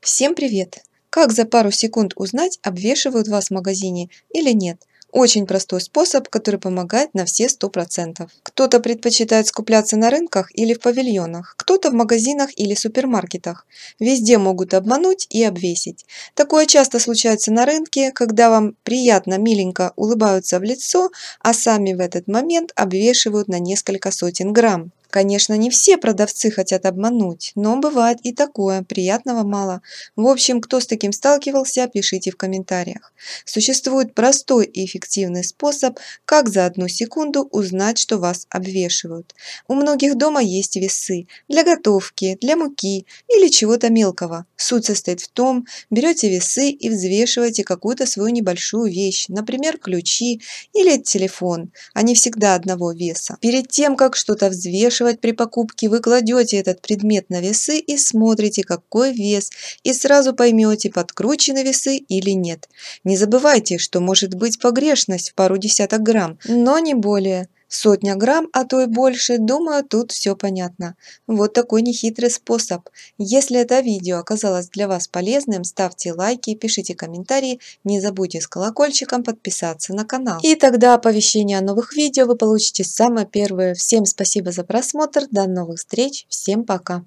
Всем привет! Как за пару секунд узнать, обвешивают вас в магазине или нет? Очень простой способ, который помогает на все 100%. Кто-то предпочитает скупляться на рынках или в павильонах, кто-то в магазинах или супермаркетах. Везде могут обмануть и обвесить. Такое часто случается на рынке, когда вам приятно, миленько улыбаются в лицо, а сами в этот момент обвешивают на несколько сотен грамм. Конечно, не все продавцы хотят обмануть, но бывает и такое, приятного мало. В общем, кто с таким сталкивался, пишите в комментариях. Существует простой и эффективный способ, как за одну секунду узнать, что вас обвешивают. У многих дома есть весы для готовки, для муки или чего-то мелкого. Суть состоит в том, берете весы и взвешиваете какую-то свою небольшую вещь, например, ключи или телефон. Они всегда одного веса. Перед тем, как что-то взвешивать, взвешивать при покупке, вы кладете этот предмет на весы и смотрите, какой вес, и сразу поймете, подкручены весы или нет. Не забывайте, что может быть погрешность в пару десяток грамм, но не более. Сотня грамм, а то и больше, думаю, тут все понятно. Вот такой нехитрый способ. Если это видео оказалось для вас полезным, ставьте лайки, пишите комментарии, не забудьте с колокольчиком подписаться на канал. И тогда оповещения о новых видео вы получите самое первое. Всем спасибо за просмотр, до новых встреч, всем пока!